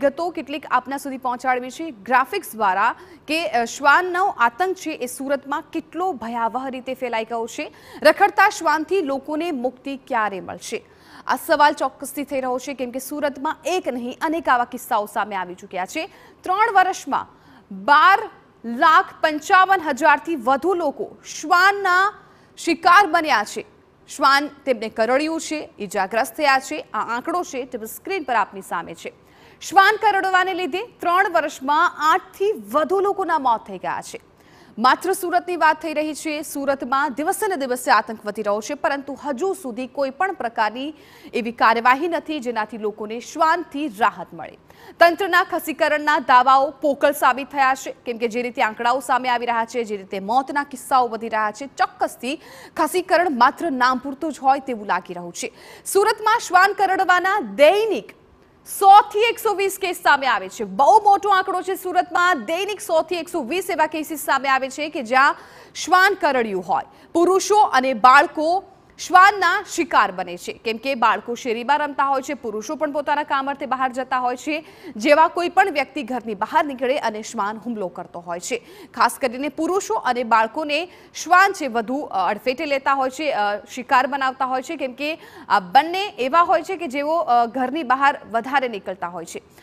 વિગતો કેટલીક આપના સુધી પહોંચાડવી છે ગ્રાફિક્સ દ્વારા કે શ્વાનનો આતંક છે એ સુરતમાં કેટલો ભયાવહ રીતે ફેલાઈ ગયો છે રખડતા શ્વાનથી લોકોને મુક્તિ ક્યારે મળશે આ સવાલ ચોક્કસથી થઈ રહ્યો છે કેમ કે સુરતમાં એક નહીં અનેક આવા કિસ્સાઓ સામે આવી ચૂક્યા છે ત્રણ વર્ષમાં બાર લાખ પંચાવન હજારથી વધુ લોકો શ્વાનના શિકાર બન્યા છે શ્વાન તેમને કરડ્યું છે ઇજાગ્રસ્ત થયા છે આ આંકડો છે તે સ્ક્રીન પર આપની સામે છે શ્વાન કરડવાને લીધે ત્રણ વર્ષમાં આઠથી વધુ લોકોના મોત થઈ ગયા છે માત્ર સુરતની વાત થઈ રહી છે સુરતમાં દિવસે ને દિવસે આતંક વધી રહ્યો છે પરંતુ હજુ સુધી કોઈ પણ પ્રકારની એવી કાર્યવાહી નથી જેનાથી લોકોને શ્વાનથી રાહત મળે તંત્રના ખસીકરણના દાવાઓ પોકળ સાબિત થયા છે કેમ કે જે રીતે આંકડાઓ સામે આવી રહ્યા છે જે રીતે મોતના કિસ્સાઓ વધી રહ્યા છે ચોક્કસથી ખસીકરણ માત્ર નામ પૂરતું જ હોય તેવું લાગી રહ્યું છે સુરતમાં શ્વાન કરડવાના દૈનિક સો થી એકસો વીસ કેસ સામે આવે છે બહુ મોટો આંકડો છે સુરતમાં દૈનિક સો થી એકસો વીસ એવા કેસીસ સામે આવે છે કે જ્યાં શ્વાન કરડ્યું હોય પુરુષો અને બાળકો શ્વાનના શિકાર બને છે કેમ કે બાળકો શેરીમાં રમતા હોય છે પુરુષો પણ પોતાના કામ અર્થે બહાર જતા હોય છે જેવા કોઈ પણ વ્યક્તિ ઘરની બહાર નીકળે અને શ્વાન હુમલો કરતો હોય છે ખાસ કરીને પુરુષો અને બાળકોને શ્વાન છે વધુ અડફેટે લેતા હોય છે શિકાર બનાવતા હોય છે કેમ કે બંને એવા હોય છે કે જેઓ ઘરની બહાર વધારે નીકળતા હોય છે